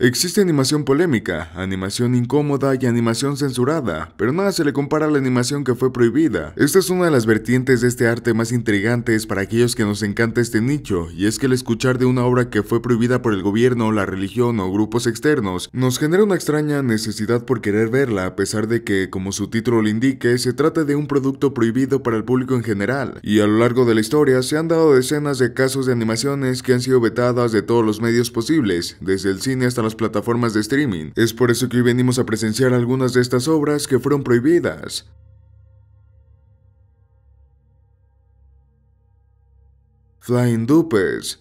Existe animación polémica, animación incómoda y animación censurada, pero nada se le compara a la animación que fue prohibida. Esta es una de las vertientes de este arte más intrigantes para aquellos que nos encanta este nicho, y es que el escuchar de una obra que fue prohibida por el gobierno, la religión o grupos externos, nos genera una extraña necesidad por querer verla, a pesar de que, como su título lo indique, se trata de un producto prohibido para el público en general, y a lo largo de la historia se han dado decenas de casos de animaciones que han sido vetadas de todos los medios posibles, desde el cine hasta la plataformas de streaming. Es por eso que hoy venimos a presenciar algunas de estas obras que fueron prohibidas. Flying Dupes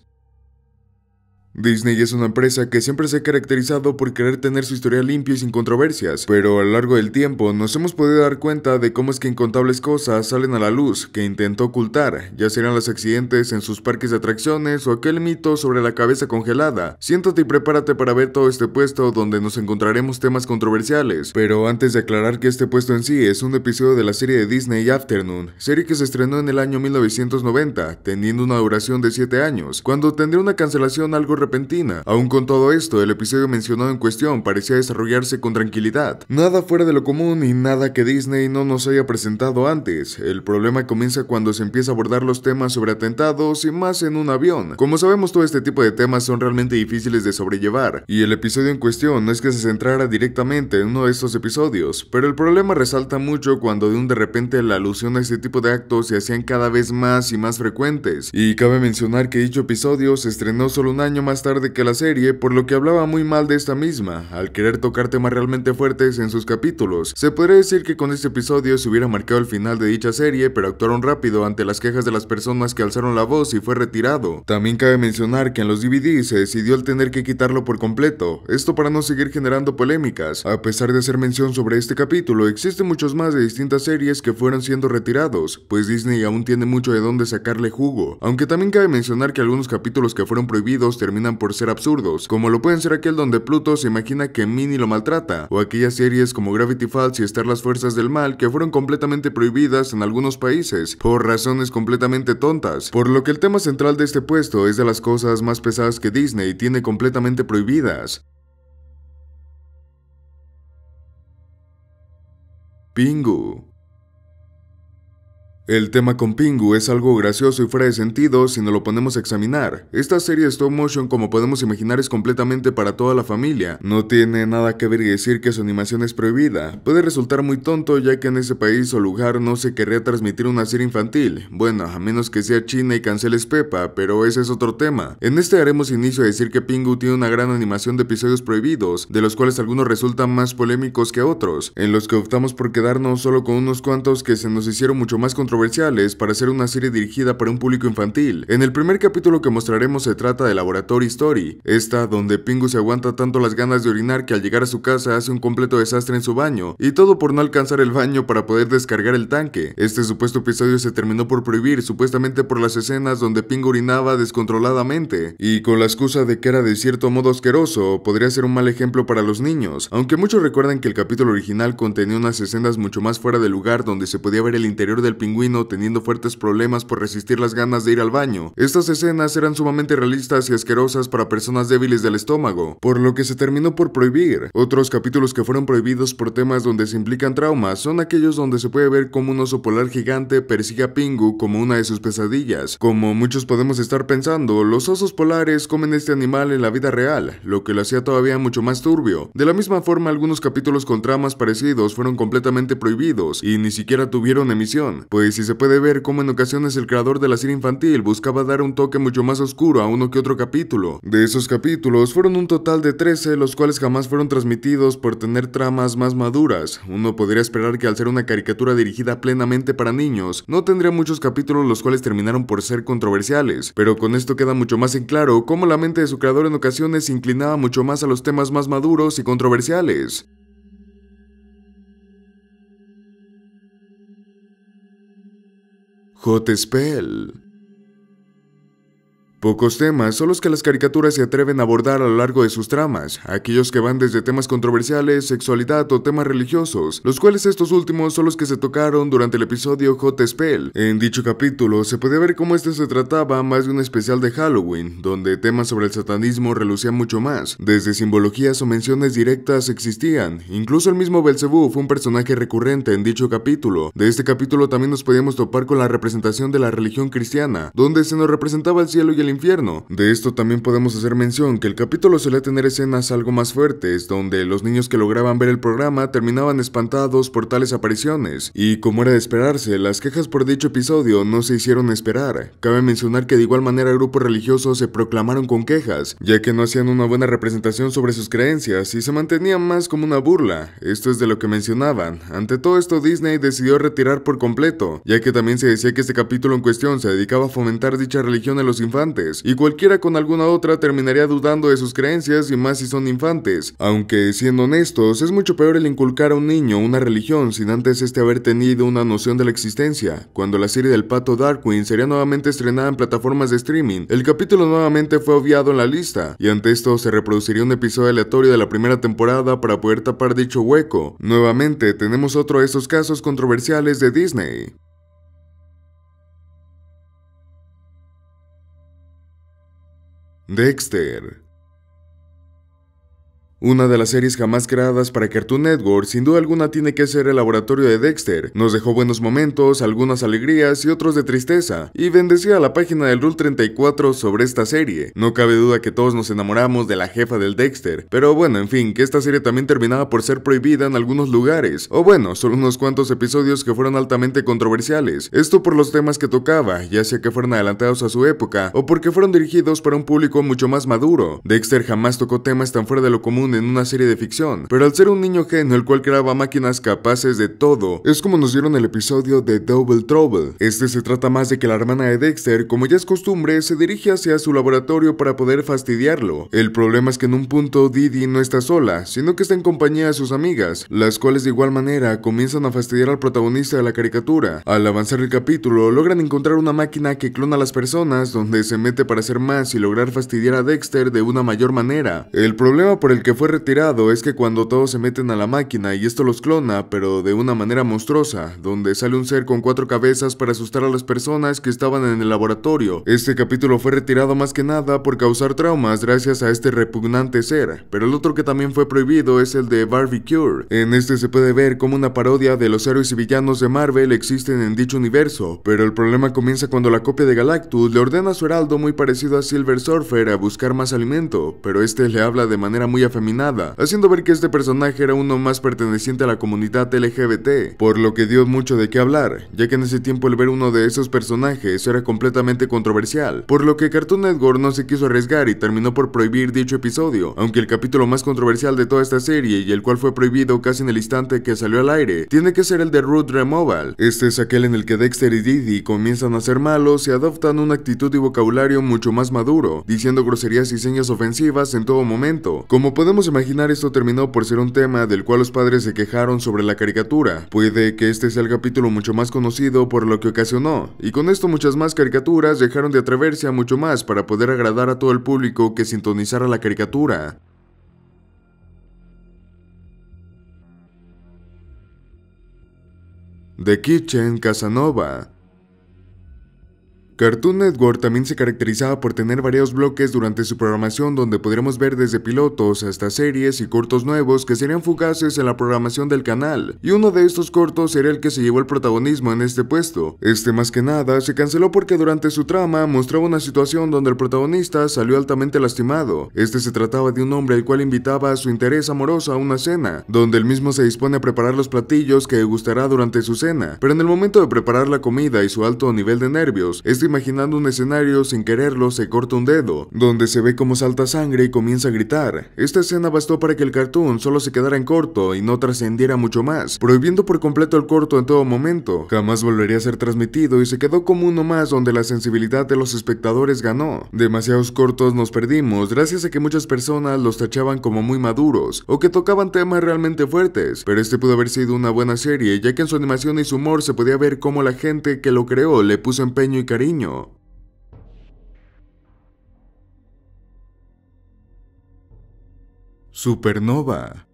Disney es una empresa que siempre se ha caracterizado por querer tener su historia limpia y sin controversias, pero a lo largo del tiempo nos hemos podido dar cuenta de cómo es que incontables cosas salen a la luz que intentó ocultar, ya serán los accidentes en sus parques de atracciones o aquel mito sobre la cabeza congelada. Siéntate y prepárate para ver todo este puesto donde nos encontraremos temas controversiales, pero antes de aclarar que este puesto en sí es un episodio de la serie de Disney Afternoon, serie que se estrenó en el año 1990, teniendo una duración de 7 años, cuando tendría una cancelación algo repentina. Aún con todo esto, el episodio mencionado en cuestión parecía desarrollarse con tranquilidad. Nada fuera de lo común y nada que Disney no nos haya presentado antes. El problema comienza cuando se empieza a abordar los temas sobre atentados y más en un avión. Como sabemos, todo este tipo de temas son realmente difíciles de sobrellevar, y el episodio en cuestión no es que se centrara directamente en uno de estos episodios, pero el problema resalta mucho cuando de un de repente la alusión a este tipo de actos se hacían cada vez más y más frecuentes. Y cabe mencionar que dicho episodio se estrenó solo un año más tarde que la serie, por lo que hablaba muy mal de esta misma, al querer tocar temas realmente fuertes en sus capítulos. Se podría decir que con este episodio se hubiera marcado el final de dicha serie, pero actuaron rápido ante las quejas de las personas que alzaron la voz y fue retirado. También cabe mencionar que en los DVD se decidió el tener que quitarlo por completo, esto para no seguir generando polémicas. A pesar de hacer mención sobre este capítulo, existen muchos más de distintas series que fueron siendo retirados, pues Disney aún tiene mucho de dónde sacarle jugo, aunque también cabe mencionar que algunos capítulos que fueron prohibidos terminan por ser absurdos, como lo pueden ser aquel donde Pluto se imagina que Minnie lo maltrata, o aquellas series como Gravity Falls y Estar las Fuerzas del Mal que fueron completamente prohibidas en algunos países, por razones completamente tontas, por lo que el tema central de este puesto es de las cosas más pesadas que Disney tiene completamente prohibidas. Pingu el tema con Pingu es algo gracioso y fuera de sentido si no lo ponemos a examinar. Esta serie stop motion, como podemos imaginar, es completamente para toda la familia. No tiene nada que ver y decir que su animación es prohibida. Puede resultar muy tonto ya que en ese país o lugar no se querría transmitir una serie infantil. Bueno, a menos que sea China y canceles Pepa, pero ese es otro tema. En este haremos inicio a decir que Pingu tiene una gran animación de episodios prohibidos, de los cuales algunos resultan más polémicos que otros, en los que optamos por quedarnos solo con unos cuantos que se nos hicieron mucho más controvertidos para hacer una serie dirigida para un público infantil. En el primer capítulo que mostraremos se trata de Laboratory Story, esta donde Pingu se aguanta tanto las ganas de orinar que al llegar a su casa hace un completo desastre en su baño, y todo por no alcanzar el baño para poder descargar el tanque. Este supuesto episodio se terminó por prohibir, supuestamente por las escenas donde Pingu orinaba descontroladamente, y con la excusa de que era de cierto modo asqueroso, podría ser un mal ejemplo para los niños, aunque muchos recuerdan que el capítulo original contenía unas escenas mucho más fuera del lugar donde se podía ver el interior del pingüino teniendo fuertes problemas por resistir las ganas de ir al baño. Estas escenas eran sumamente realistas y asquerosas para personas débiles del estómago, por lo que se terminó por prohibir. Otros capítulos que fueron prohibidos por temas donde se implican traumas son aquellos donde se puede ver cómo un oso polar gigante persigue a Pingu como una de sus pesadillas. Como muchos podemos estar pensando, los osos polares comen este animal en la vida real, lo que lo hacía todavía mucho más turbio. De la misma forma, algunos capítulos con tramas parecidos fueron completamente prohibidos y ni siquiera tuvieron emisión, pues y se puede ver cómo en ocasiones el creador de la serie infantil buscaba dar un toque mucho más oscuro a uno que otro capítulo. De esos capítulos fueron un total de 13, los cuales jamás fueron transmitidos por tener tramas más maduras. Uno podría esperar que al ser una caricatura dirigida plenamente para niños, no tendría muchos capítulos los cuales terminaron por ser controversiales, pero con esto queda mucho más en claro cómo la mente de su creador en ocasiones se inclinaba mucho más a los temas más maduros y controversiales. spell. Pocos temas son los que las caricaturas se atreven a abordar a lo largo de sus tramas, aquellos que van desde temas controversiales, sexualidad o temas religiosos, los cuales estos últimos son los que se tocaron durante el episodio Hot Spell. En dicho capítulo se puede ver cómo este se trataba más de un especial de Halloween, donde temas sobre el satanismo relucían mucho más, desde simbologías o menciones directas existían, incluso el mismo Belcebú fue un personaje recurrente en dicho capítulo. De este capítulo también nos podíamos topar con la representación de la religión cristiana, donde se nos representaba el cielo y el infierno. De esto también podemos hacer mención que el capítulo solía tener escenas algo más fuertes, donde los niños que lograban ver el programa terminaban espantados por tales apariciones, y como era de esperarse, las quejas por dicho episodio no se hicieron esperar. Cabe mencionar que de igual manera grupos religiosos se proclamaron con quejas, ya que no hacían una buena representación sobre sus creencias y se mantenían más como una burla. Esto es de lo que mencionaban. Ante todo esto, Disney decidió retirar por completo, ya que también se decía que este capítulo en cuestión se dedicaba a fomentar dicha religión a los infantes y cualquiera con alguna otra terminaría dudando de sus creencias y más si son infantes, aunque siendo honestos, es mucho peor el inculcar a un niño una religión sin antes este haber tenido una noción de la existencia. Cuando la serie del pato Darkwing sería nuevamente estrenada en plataformas de streaming, el capítulo nuevamente fue obviado en la lista, y ante esto se reproduciría un episodio aleatorio de la primera temporada para poder tapar dicho hueco. Nuevamente tenemos otro de estos casos controversiales de Disney. Dexter una de las series jamás creadas para Cartoon Network sin duda alguna tiene que ser el laboratorio de Dexter. Nos dejó buenos momentos, algunas alegrías y otros de tristeza, y bendecía la página del Rule 34 sobre esta serie. No cabe duda que todos nos enamoramos de la jefa del Dexter, pero bueno, en fin, que esta serie también terminaba por ser prohibida en algunos lugares, o bueno, solo unos cuantos episodios que fueron altamente controversiales, esto por los temas que tocaba, ya sea que fueron adelantados a su época, o porque fueron dirigidos para un público mucho más maduro. Dexter jamás tocó temas tan fuera de lo común en una serie de ficción, pero al ser un niño genio el cual creaba máquinas capaces de todo, es como nos dieron el episodio de Double Trouble. Este se trata más de que la hermana de Dexter, como ya es costumbre, se dirige hacia su laboratorio para poder fastidiarlo. El problema es que en un punto Didi no está sola, sino que está en compañía de sus amigas, las cuales de igual manera comienzan a fastidiar al protagonista de la caricatura. Al avanzar el capítulo, logran encontrar una máquina que clona a las personas, donde se mete para hacer más y lograr fastidiar a Dexter de una mayor manera. El problema por el que fue retirado es que cuando todos se meten a la máquina y esto los clona, pero de una manera monstruosa, donde sale un ser con cuatro cabezas para asustar a las personas que estaban en el laboratorio. Este capítulo fue retirado más que nada por causar traumas gracias a este repugnante ser, pero el otro que también fue prohibido es el de Barbie En este se puede ver como una parodia de los héroes y villanos de Marvel existen en dicho universo, pero el problema comienza cuando la copia de Galactus le ordena a su heraldo muy parecido a Silver Surfer a buscar más alimento, pero este le habla de manera muy afeminada haciendo ver que este personaje era uno más perteneciente a la comunidad LGBT, por lo que dio mucho de qué hablar, ya que en ese tiempo el ver uno de esos personajes era completamente controversial, por lo que Cartoon Network no se quiso arriesgar y terminó por prohibir dicho episodio, aunque el capítulo más controversial de toda esta serie y el cual fue prohibido casi en el instante que salió al aire, tiene que ser el de Root Removal. Este es aquel en el que Dexter y Didi comienzan a ser malos y adoptan una actitud y vocabulario mucho más maduro, diciendo groserías y señas ofensivas en todo momento. Como podemos podemos imaginar esto terminó por ser un tema del cual los padres se quejaron sobre la caricatura. Puede que este sea el capítulo mucho más conocido por lo que ocasionó, y con esto muchas más caricaturas dejaron de atreverse a mucho más para poder agradar a todo el público que sintonizara la caricatura. The Kitchen Casanova Cartoon Network también se caracterizaba por tener varios bloques durante su programación donde podríamos ver desde pilotos hasta series y cortos nuevos que serían fugaces en la programación del canal, y uno de estos cortos era el que se llevó el protagonismo en este puesto. Este más que nada se canceló porque durante su trama mostraba una situación donde el protagonista salió altamente lastimado. Este se trataba de un hombre al cual invitaba a su interés amoroso a una cena, donde el mismo se dispone a preparar los platillos que gustará durante su cena, pero en el momento de preparar la comida y su alto nivel de nervios, este imaginando un escenario sin quererlo se corta un dedo, donde se ve cómo salta sangre y comienza a gritar. Esta escena bastó para que el cartoon solo se quedara en corto y no trascendiera mucho más, prohibiendo por completo el corto en todo momento. Jamás volvería a ser transmitido y se quedó como uno más donde la sensibilidad de los espectadores ganó. Demasiados cortos nos perdimos gracias a que muchas personas los tachaban como muy maduros o que tocaban temas realmente fuertes, pero este pudo haber sido una buena serie ya que en su animación y su humor se podía ver cómo la gente que lo creó le puso empeño y cariño Supernova.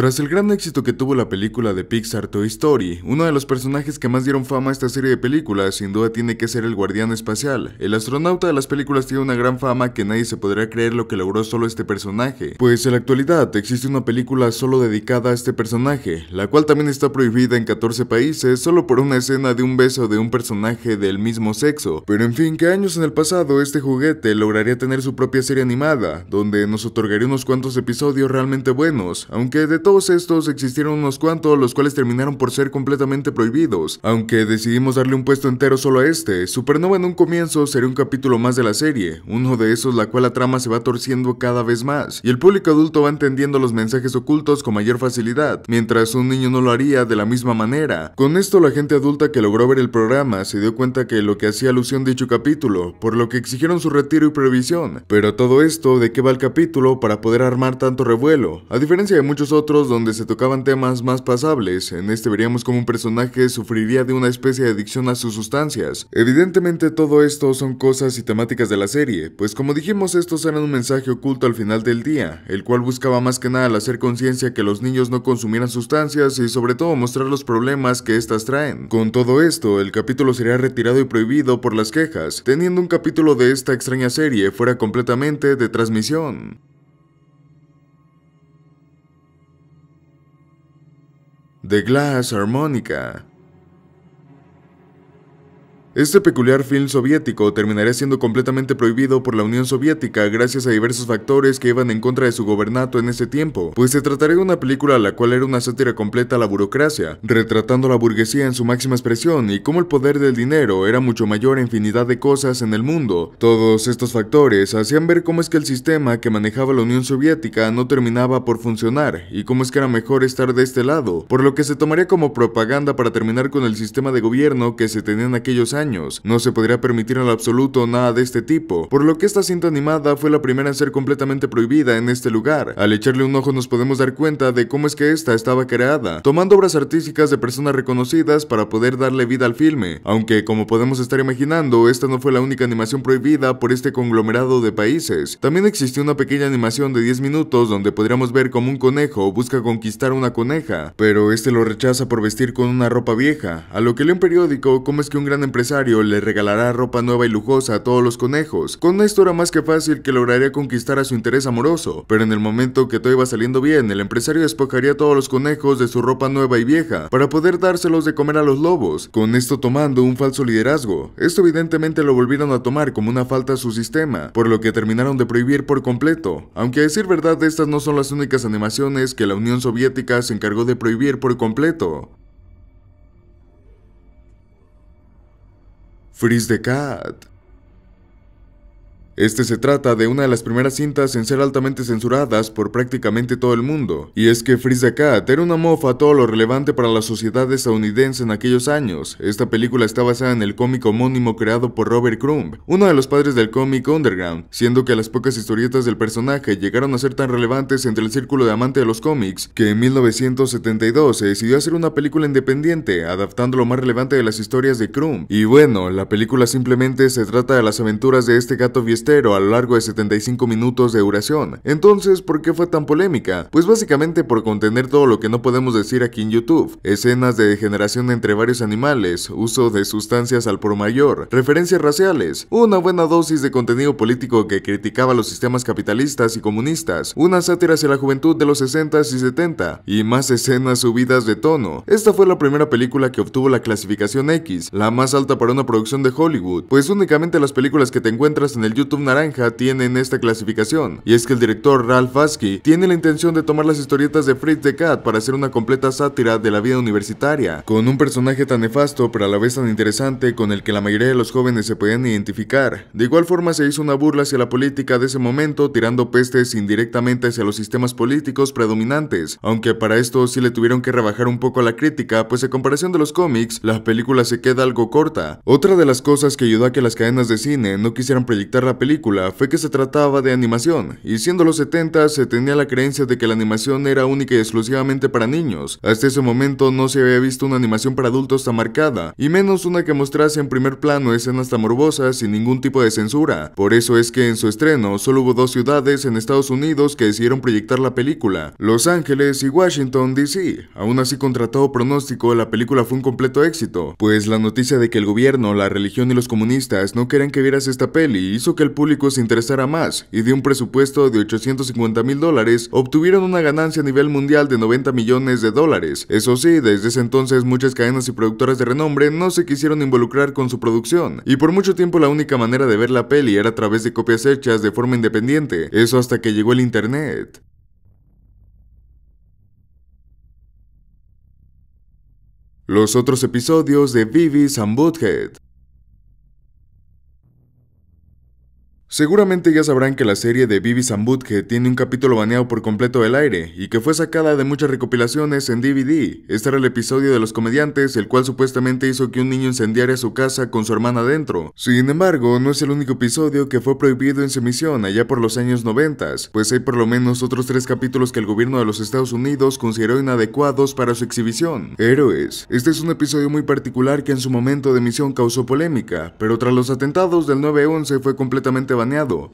Tras el gran éxito que tuvo la película de Pixar Toy Story, uno de los personajes que más dieron fama a esta serie de películas sin duda tiene que ser el guardián espacial. El astronauta de las películas tiene una gran fama que nadie se podrá creer lo que logró solo este personaje, pues en la actualidad existe una película solo dedicada a este personaje, la cual también está prohibida en 14 países solo por una escena de un beso de un personaje del mismo sexo. Pero en fin, que años en el pasado este juguete lograría tener su propia serie animada, donde nos otorgaría unos cuantos episodios realmente buenos, aunque de todo todos estos existieron unos cuantos, los cuales terminaron por ser completamente prohibidos, aunque decidimos darle un puesto entero solo a este. Supernova en un comienzo sería un capítulo más de la serie, uno de esos la cual la trama se va torciendo cada vez más, y el público adulto va entendiendo los mensajes ocultos con mayor facilidad, mientras un niño no lo haría de la misma manera. Con esto la gente adulta que logró ver el programa se dio cuenta que lo que hacía alusión dicho capítulo, por lo que exigieron su retiro y prohibición. Pero todo esto, ¿de qué va el capítulo para poder armar tanto revuelo? A diferencia de muchos otros, donde se tocaban temas más pasables. En este veríamos como un personaje sufriría de una especie de adicción a sus sustancias. Evidentemente todo esto son cosas y temáticas de la serie, pues como dijimos estos eran un mensaje oculto al final del día, el cual buscaba más que nada hacer conciencia que los niños no consumieran sustancias y sobre todo mostrar los problemas que éstas traen. Con todo esto, el capítulo sería retirado y prohibido por las quejas, teniendo un capítulo de esta extraña serie fuera completamente de transmisión. The Glass Harmonica este peculiar film soviético terminaría siendo completamente prohibido por la Unión Soviética gracias a diversos factores que iban en contra de su gobernato en ese tiempo, pues se trataría de una película la cual era una sátira completa a la burocracia, retratando la burguesía en su máxima expresión y cómo el poder del dinero era mucho mayor a infinidad de cosas en el mundo. Todos estos factores hacían ver cómo es que el sistema que manejaba la Unión Soviética no terminaba por funcionar y cómo es que era mejor estar de este lado, por lo que se tomaría como propaganda para terminar con el sistema de gobierno que se tenía en aquellos años años. No se podría permitir en absoluto nada de este tipo, por lo que esta cinta animada fue la primera en ser completamente prohibida en este lugar. Al echarle un ojo nos podemos dar cuenta de cómo es que esta estaba creada, tomando obras artísticas de personas reconocidas para poder darle vida al filme, aunque como podemos estar imaginando, esta no fue la única animación prohibida por este conglomerado de países. También existió una pequeña animación de 10 minutos donde podríamos ver como un conejo busca conquistar una coneja, pero este lo rechaza por vestir con una ropa vieja, a lo que lee un periódico cómo es que un gran empresario le regalará ropa nueva y lujosa a todos los conejos. Con esto era más que fácil que lograría conquistar a su interés amoroso, pero en el momento que todo iba saliendo bien, el empresario despojaría a todos los conejos de su ropa nueva y vieja para poder dárselos de comer a los lobos, con esto tomando un falso liderazgo. Esto evidentemente lo volvieron a tomar como una falta a su sistema, por lo que terminaron de prohibir por completo. Aunque a decir verdad, estas no son las únicas animaciones que la Unión Soviética se encargó de prohibir por completo. Freeze the Cat este se trata de una de las primeras cintas en ser altamente censuradas por prácticamente todo el mundo, y es que Freeze the Cat era una mofa a todo lo relevante para la sociedad estadounidense en aquellos años. Esta película está basada en el cómic homónimo creado por Robert Crumb, uno de los padres del cómic underground, siendo que las pocas historietas del personaje llegaron a ser tan relevantes entre el círculo de amante de los cómics que en 1972 se decidió hacer una película independiente, adaptando lo más relevante de las historias de Crumb. Y bueno, la película simplemente se trata de las aventuras de este gato a lo largo de 75 minutos de duración. Entonces, ¿por qué fue tan polémica? Pues básicamente por contener todo lo que no podemos decir aquí en YouTube. Escenas de degeneración entre varios animales, uso de sustancias al por mayor, referencias raciales, una buena dosis de contenido político que criticaba los sistemas capitalistas y comunistas, una sátira hacia la juventud de los 60s y 70, y más escenas subidas de tono. Esta fue la primera película que obtuvo la clasificación X, la más alta para una producción de Hollywood, pues únicamente las películas que te encuentras en el YouTube Naranja tienen esta clasificación, y es que el director Ralph Vasky tiene la intención de tomar las historietas de Fritz de Cat para hacer una completa sátira de la vida universitaria, con un personaje tan nefasto pero a la vez tan interesante con el que la mayoría de los jóvenes se pueden identificar. De igual forma se hizo una burla hacia la política de ese momento tirando pestes indirectamente hacia los sistemas políticos predominantes, aunque para esto sí le tuvieron que rebajar un poco la crítica, pues en comparación de los cómics, la película se queda algo corta. Otra de las cosas que ayudó a que las cadenas de cine no quisieran proyectar la película fue que se trataba de animación, y siendo los 70 se tenía la creencia de que la animación era única y exclusivamente para niños. Hasta ese momento no se había visto una animación para adultos tan marcada, y menos una que mostrase en primer plano escenas tan morbosas sin ningún tipo de censura. Por eso es que en su estreno solo hubo dos ciudades en Estados Unidos que decidieron proyectar la película, Los Ángeles y Washington, D.C. Aún así, con todo pronóstico, la película fue un completo éxito, pues la noticia de que el gobierno, la religión y los comunistas no querían que vieras esta peli hizo que el público se interesara más y de un presupuesto de 850 mil dólares obtuvieron una ganancia a nivel mundial de 90 millones de dólares. Eso sí, desde ese entonces muchas cadenas y productoras de renombre no se quisieron involucrar con su producción y por mucho tiempo la única manera de ver la peli era a través de copias hechas de forma independiente, eso hasta que llegó el Internet. Los otros episodios de Vivis and Butthead Seguramente ya sabrán que la serie de Bibi Zambutke tiene un capítulo baneado por completo del aire y que fue sacada de muchas recopilaciones en DVD. Este era el episodio de los comediantes, el cual supuestamente hizo que un niño incendiara su casa con su hermana dentro. Sin embargo, no es el único episodio que fue prohibido en su emisión allá por los años 90, pues hay por lo menos otros tres capítulos que el gobierno de los Estados Unidos consideró inadecuados para su exhibición. Héroes. Este es un episodio muy particular que en su momento de emisión causó polémica, pero tras los atentados del 9-11 fue completamente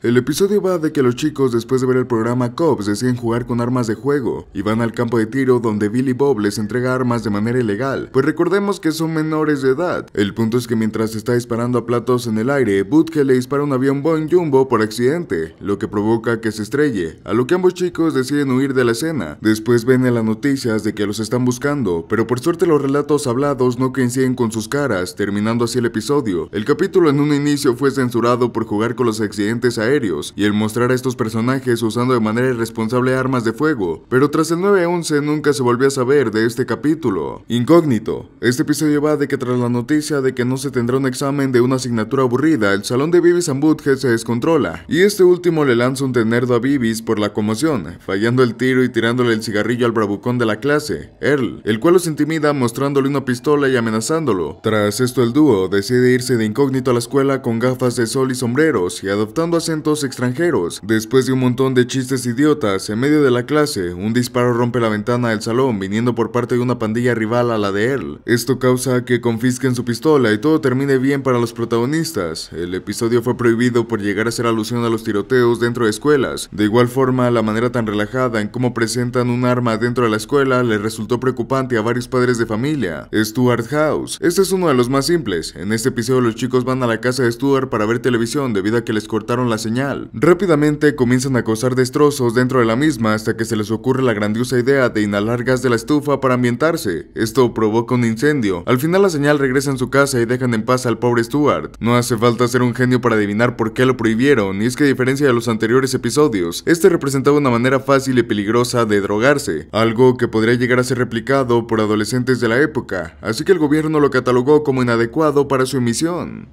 el episodio va de que los chicos después de ver el programa Cops deciden jugar con armas de juego y van al campo de tiro donde Billy Bob les entrega armas de manera ilegal, pues recordemos que son menores de edad. El punto es que mientras está disparando a platos en el aire, Butke le dispara un avión Boeing Jumbo por accidente, lo que provoca que se estrelle, a lo que ambos chicos deciden huir de la escena. Después ven en las noticias de que los están buscando, pero por suerte los relatos hablados no coinciden con sus caras, terminando así el episodio. El capítulo en un inicio fue censurado por jugar con los ex aéreos y el mostrar a estos personajes usando de manera irresponsable armas de fuego, pero tras el 9-11 nunca se volvió a saber de este capítulo. Incógnito, este episodio va de que tras la noticia de que no se tendrá un examen de una asignatura aburrida, el salón de Bibis and se descontrola, y este último le lanza un tenerdo a Bibis por la conmoción, fallando el tiro y tirándole el cigarrillo al bravucón de la clase, Earl, el cual los intimida mostrándole una pistola y amenazándolo. Tras esto el dúo decide irse de incógnito a la escuela con gafas de sol y sombreros y adoptar adoptando acentos extranjeros. Después de un montón de chistes idiotas, en medio de la clase, un disparo rompe la ventana del salón viniendo por parte de una pandilla rival a la de él. Esto causa que confisquen su pistola y todo termine bien para los protagonistas. El episodio fue prohibido por llegar a hacer alusión a los tiroteos dentro de escuelas. De igual forma, la manera tan relajada en cómo presentan un arma dentro de la escuela le resultó preocupante a varios padres de familia. Stuart House. Este es uno de los más simples. En este episodio los chicos van a la casa de Stuart para ver televisión debido a que les cortaron la señal. Rápidamente comienzan a causar destrozos dentro de la misma hasta que se les ocurre la grandiosa idea de inhalar gas de la estufa para ambientarse. Esto provoca un incendio. Al final la señal regresa en su casa y dejan en paz al pobre Stuart. No hace falta ser un genio para adivinar por qué lo prohibieron, y es que a diferencia de los anteriores episodios, este representaba una manera fácil y peligrosa de drogarse, algo que podría llegar a ser replicado por adolescentes de la época, así que el gobierno lo catalogó como inadecuado para su emisión.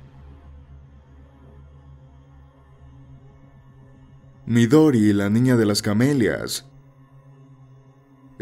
Midori, la niña de las camelias,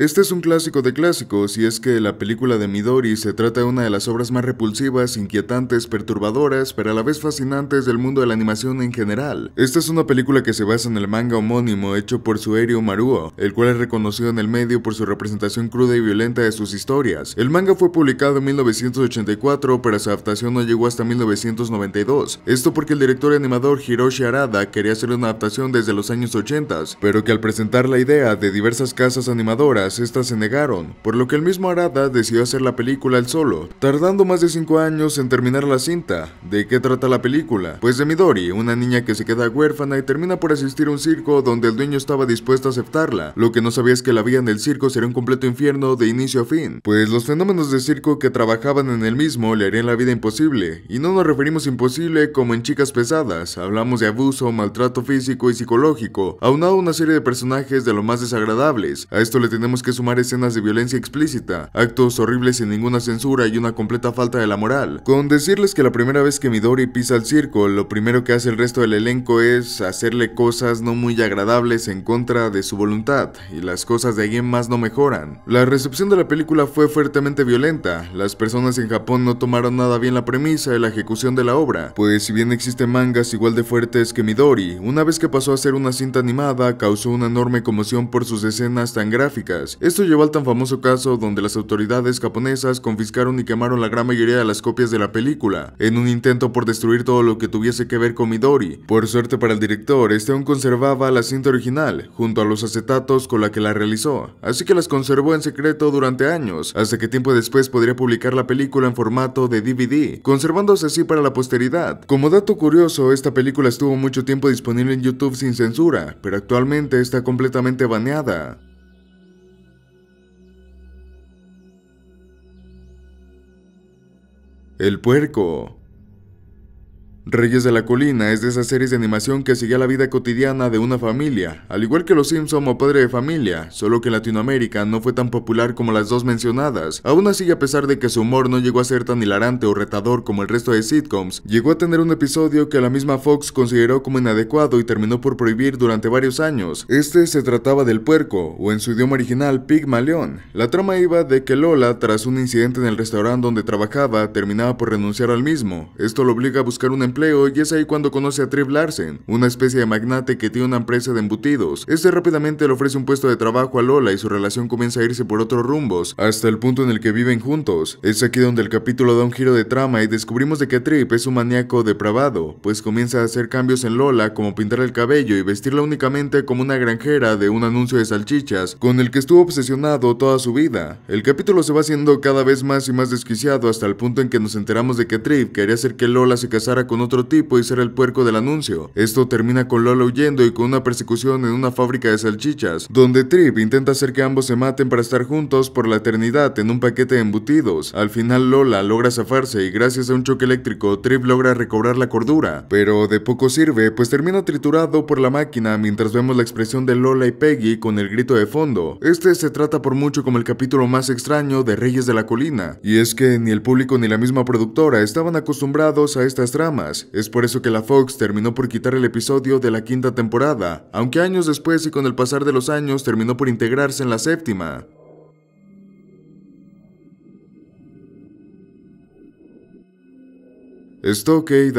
este es un clásico de clásicos y es que la película de Midori se trata de una de las obras más repulsivas, inquietantes, perturbadoras, pero a la vez fascinantes del mundo de la animación en general. Esta es una película que se basa en el manga homónimo hecho por Suerio Maruo, el cual es reconocido en el medio por su representación cruda y violenta de sus historias. El manga fue publicado en 1984, pero su adaptación no llegó hasta 1992. Esto porque el director animador Hiroshi Arada quería hacer una adaptación desde los años 80, pero que al presentar la idea de diversas casas animadoras, estas se negaron, por lo que el mismo Arada decidió hacer la película él solo, tardando más de 5 años en terminar la cinta. ¿De qué trata la película? Pues de Midori, una niña que se queda huérfana y termina por asistir a un circo donde el dueño estaba dispuesto a aceptarla. Lo que no sabía es que la vida en el circo sería un completo infierno de inicio a fin, pues los fenómenos de circo que trabajaban en el mismo le harían la vida imposible. Y no nos referimos imposible como en chicas pesadas, hablamos de abuso, maltrato físico y psicológico, aunado a una serie de personajes de lo más desagradables. A esto le tenemos que sumar escenas de violencia explícita, actos horribles sin ninguna censura y una completa falta de la moral. Con decirles que la primera vez que Midori pisa el circo, lo primero que hace el resto del elenco es hacerle cosas no muy agradables en contra de su voluntad, y las cosas de alguien más no mejoran. La recepción de la película fue fuertemente violenta, las personas en Japón no tomaron nada bien la premisa de la ejecución de la obra, pues si bien existen mangas igual de fuertes que Midori, una vez que pasó a ser una cinta animada, causó una enorme conmoción por sus escenas tan gráficas esto llevó al tan famoso caso donde las autoridades japonesas confiscaron y quemaron la gran mayoría de las copias de la película, en un intento por destruir todo lo que tuviese que ver con Midori. Por suerte para el director, este aún conservaba la cinta original, junto a los acetatos con la que la realizó, así que las conservó en secreto durante años, hasta que tiempo después podría publicar la película en formato de DVD, conservándose así para la posteridad. Como dato curioso, esta película estuvo mucho tiempo disponible en YouTube sin censura, pero actualmente está completamente baneada. El puerco. Reyes de la Colina es de esas series de animación que sigue la vida cotidiana de una familia, al igual que Los Simpson o Padre de Familia, solo que en Latinoamérica no fue tan popular como las dos mencionadas. Aún así, a pesar de que su humor no llegó a ser tan hilarante o retador como el resto de sitcoms, llegó a tener un episodio que la misma Fox consideró como inadecuado y terminó por prohibir durante varios años. Este se trataba del puerco, o en su idioma original, Pigmalión. La trama iba de que Lola, tras un incidente en el restaurante donde trabajaba, terminaba por renunciar al mismo. Esto lo obliga a buscar un empleo y es ahí cuando conoce a Trip Larsen, una especie de magnate que tiene una empresa de embutidos. Este rápidamente le ofrece un puesto de trabajo a Lola y su relación comienza a irse por otros rumbos, hasta el punto en el que viven juntos. Es aquí donde el capítulo da un giro de trama y descubrimos de que Trip es un maníaco depravado, pues comienza a hacer cambios en Lola como pintar el cabello y vestirla únicamente como una granjera de un anuncio de salchichas, con el que estuvo obsesionado toda su vida. El capítulo se va haciendo cada vez más y más desquiciado hasta el punto en que nos enteramos de que Trip quería hacer que Lola se casara con otro tipo y ser el puerco del anuncio. Esto termina con Lola huyendo y con una persecución en una fábrica de salchichas, donde Trip intenta hacer que ambos se maten para estar juntos por la eternidad en un paquete de embutidos. Al final Lola logra zafarse y gracias a un choque eléctrico Trip logra recobrar la cordura, pero de poco sirve pues termina triturado por la máquina mientras vemos la expresión de Lola y Peggy con el grito de fondo. Este se trata por mucho como el capítulo más extraño de Reyes de la Colina, y es que ni el público ni la misma productora estaban acostumbrados a estas tramas, es por eso que la Fox terminó por quitar el episodio de la quinta temporada, aunque años después y con el pasar de los años terminó por integrarse en la séptima. Stoke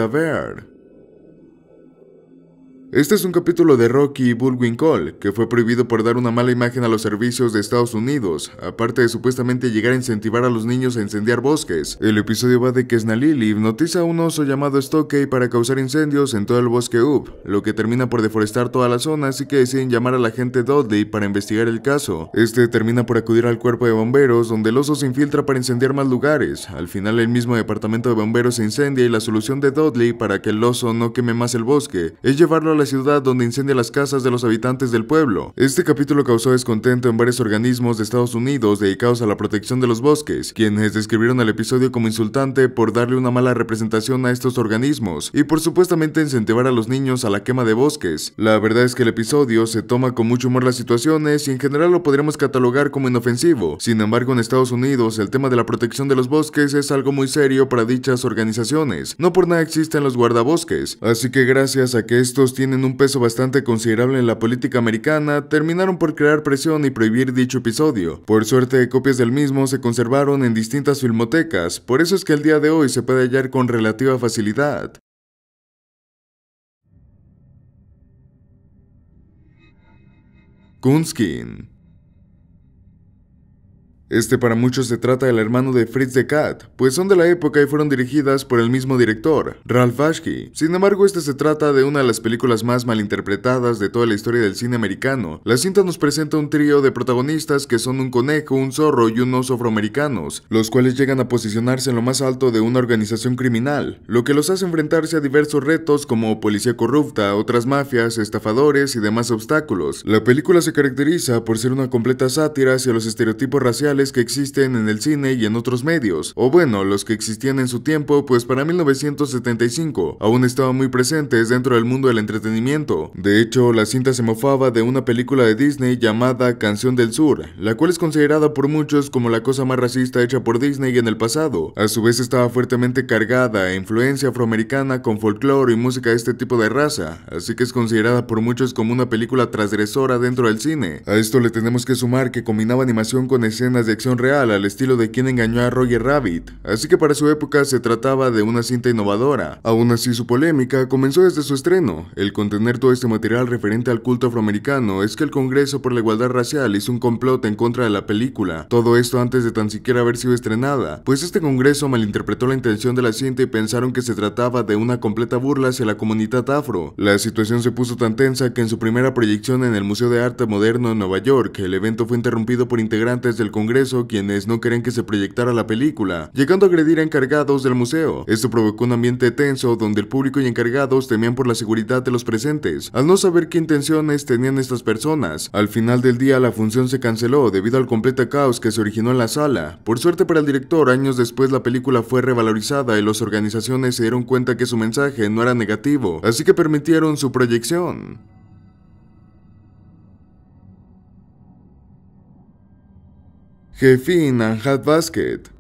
este es un capítulo de Rocky y Bullwin que fue prohibido por dar una mala imagen a los servicios de Estados Unidos, aparte de supuestamente llegar a incentivar a los niños a incendiar bosques. El episodio va de que Snalili hipnotiza a un oso llamado Stokey para causar incendios en todo el bosque UP, lo que termina por deforestar toda la zona, así que deciden llamar a la gente Dudley para investigar el caso. Este termina por acudir al cuerpo de bomberos, donde el oso se infiltra para incendiar más lugares. Al final el mismo departamento de bomberos se incendia y la solución de Dudley para que el oso no queme más el bosque es llevarlo a la ciudad donde incendia las casas de los habitantes del pueblo. Este capítulo causó descontento en varios organismos de Estados Unidos dedicados a la protección de los bosques, quienes describieron el episodio como insultante por darle una mala representación a estos organismos y por supuestamente incentivar a los niños a la quema de bosques. La verdad es que el episodio se toma con mucho humor las situaciones y en general lo podríamos catalogar como inofensivo. Sin embargo, en Estados Unidos el tema de la protección de los bosques es algo muy serio para dichas organizaciones. No por nada existen los guardabosques, así que gracias a que estos tienen en un peso bastante considerable en la política americana, terminaron por crear presión y prohibir dicho episodio. Por suerte, copias del mismo se conservaron en distintas filmotecas, por eso es que el día de hoy se puede hallar con relativa facilidad. Kunskin este para muchos se trata del hermano de Fritz the Cat, pues son de la época y fueron dirigidas por el mismo director, Ralph Ashkey. Sin embargo, este se trata de una de las películas más malinterpretadas de toda la historia del cine americano. La cinta nos presenta un trío de protagonistas que son un conejo, un zorro y unos afroamericanos, los cuales llegan a posicionarse en lo más alto de una organización criminal, lo que los hace enfrentarse a diversos retos como policía corrupta, otras mafias, estafadores y demás obstáculos. La película se caracteriza por ser una completa sátira hacia los estereotipos raciales que existen en el cine y en otros medios, o bueno, los que existían en su tiempo, pues para 1975 aún estaban muy presentes dentro del mundo del entretenimiento. De hecho, la cinta se mofaba de una película de Disney llamada Canción del Sur, la cual es considerada por muchos como la cosa más racista hecha por Disney en el pasado. A su vez estaba fuertemente cargada e influencia afroamericana con folclore y música de este tipo de raza, así que es considerada por muchos como una película transgresora dentro del cine. A esto le tenemos que sumar que combinaba animación con escenas de real al estilo de quien engañó a Roger Rabbit, así que para su época se trataba de una cinta innovadora. Aún así su polémica comenzó desde su estreno. El contener todo este material referente al culto afroamericano es que el Congreso por la Igualdad Racial hizo un complot en contra de la película. Todo esto antes de tan siquiera haber sido estrenada, pues este Congreso malinterpretó la intención de la cinta y pensaron que se trataba de una completa burla hacia la comunidad afro. La situación se puso tan tensa que en su primera proyección en el Museo de Arte Moderno en Nueva York, el evento fue interrumpido por integrantes del Congreso quienes no querían que se proyectara la película, llegando a agredir a encargados del museo. Esto provocó un ambiente tenso donde el público y encargados temían por la seguridad de los presentes, al no saber qué intenciones tenían estas personas. Al final del día la función se canceló debido al completo caos que se originó en la sala. Por suerte para el director, años después la película fue revalorizada y las organizaciones se dieron cuenta que su mensaje no era negativo, así que permitieron su proyección. Jefín and Hat Basket.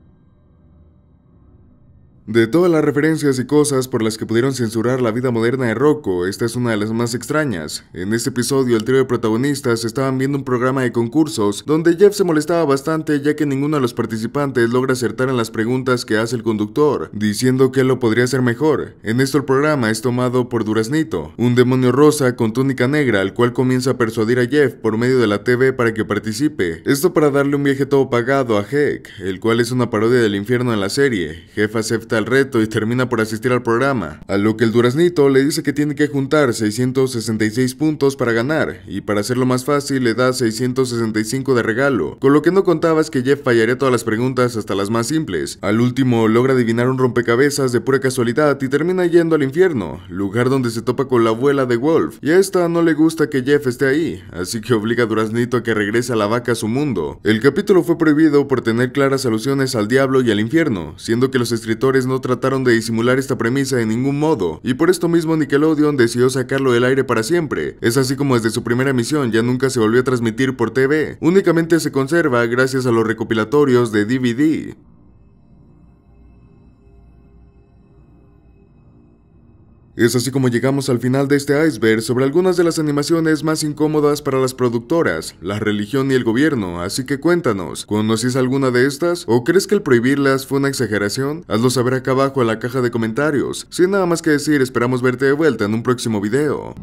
De todas las referencias y cosas por las que pudieron censurar la vida moderna de Rocco, esta es una de las más extrañas. En este episodio, el trío de protagonistas estaban viendo un programa de concursos donde Jeff se molestaba bastante ya que ninguno de los participantes logra acertar en las preguntas que hace el conductor, diciendo que lo podría hacer mejor. En esto el programa es tomado por Duraznito, un demonio rosa con túnica negra, al cual comienza a persuadir a Jeff por medio de la TV para que participe. Esto para darle un viaje todo pagado a Heck, el cual es una parodia del infierno en la serie. Jeff acepta al reto y termina por asistir al programa, a lo que el duraznito le dice que tiene que juntar 666 puntos para ganar, y para hacerlo más fácil le da 665 de regalo, con lo que no contabas que Jeff fallaría todas las preguntas hasta las más simples. Al último logra adivinar un rompecabezas de pura casualidad y termina yendo al infierno, lugar donde se topa con la abuela de Wolf, y a esta no le gusta que Jeff esté ahí, así que obliga a Duraznito a que regrese a la vaca a su mundo. El capítulo fue prohibido por tener claras alusiones al diablo y al infierno, siendo que los escritores no trataron de disimular esta premisa de ningún modo, y por esto mismo Nickelodeon decidió sacarlo del aire para siempre. Es así como desde su primera emisión ya nunca se volvió a transmitir por TV, únicamente se conserva gracias a los recopilatorios de DVD. Es así como llegamos al final de este iceberg sobre algunas de las animaciones más incómodas para las productoras, la religión y el gobierno, así que cuéntanos, ¿conocís alguna de estas? ¿O crees que el prohibirlas fue una exageración? Hazlo saber acá abajo en la caja de comentarios. Sin nada más que decir, esperamos verte de vuelta en un próximo video.